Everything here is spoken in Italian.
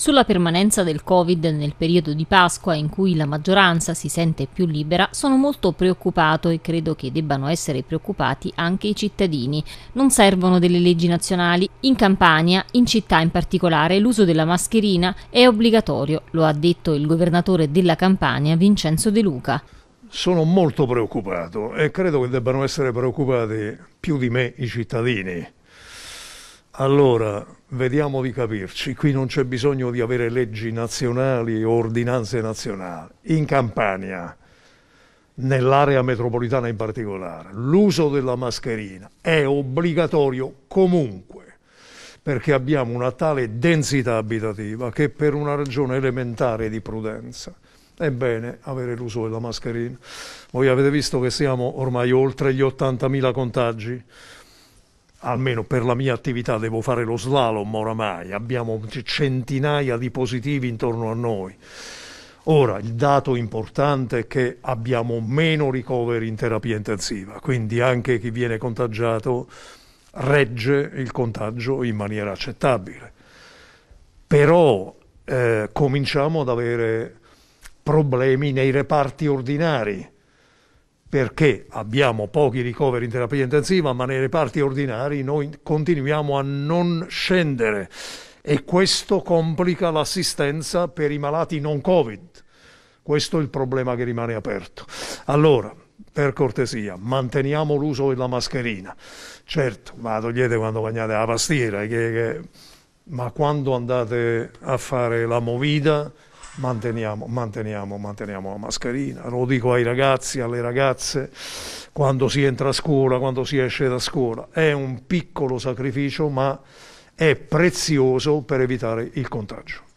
Sulla permanenza del Covid nel periodo di Pasqua in cui la maggioranza si sente più libera sono molto preoccupato e credo che debbano essere preoccupati anche i cittadini. Non servono delle leggi nazionali. In Campania, in città in particolare, l'uso della mascherina è obbligatorio, lo ha detto il governatore della Campania Vincenzo De Luca. Sono molto preoccupato e credo che debbano essere preoccupati più di me i cittadini allora, vediamo di capirci, qui non c'è bisogno di avere leggi nazionali o ordinanze nazionali. In Campania, nell'area metropolitana in particolare, l'uso della mascherina è obbligatorio comunque perché abbiamo una tale densità abitativa che per una ragione elementare di prudenza è bene avere l'uso della mascherina. Voi avete visto che siamo ormai oltre gli 80.000 contagi, almeno per la mia attività devo fare lo slalom oramai, abbiamo centinaia di positivi intorno a noi. Ora, il dato importante è che abbiamo meno ricoveri in terapia intensiva, quindi anche chi viene contagiato regge il contagio in maniera accettabile. Però eh, cominciamo ad avere problemi nei reparti ordinari perché abbiamo pochi ricoveri in terapia intensiva, ma nei reparti ordinari noi continuiamo a non scendere e questo complica l'assistenza per i malati non Covid. Questo è il problema che rimane aperto. Allora, per cortesia, manteniamo l'uso della mascherina. Certo, ma togliete quando bagnate la pastiera, che, che... ma quando andate a fare la movida manteniamo, manteniamo, manteniamo la mascherina. Lo dico ai ragazzi, alle ragazze, quando si entra a scuola, quando si esce da scuola. È un piccolo sacrificio, ma è prezioso per evitare il contagio.